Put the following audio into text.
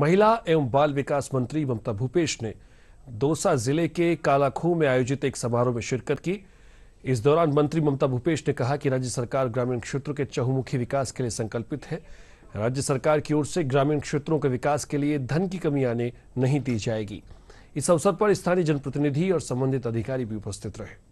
महिला एवं बाल विकास मंत्री ममता भूपेश ने दौसा जिले के कालाखू में आयोजित एक समारोह में शिरकत की इस दौरान मंत्री ममता भूपेश ने कहा कि राज्य सरकार ग्रामीण क्षेत्रों के चहुमुखी विकास के लिए संकल्पित है राज्य सरकार की ओर से ग्रामीण क्षेत्रों के विकास के लिए धन की कमी आने नहीं दी जाएगी इस अवसर पर स्थानीय जनप्रतिनिधि और संबंधित अधिकारी भी उपस्थित रहे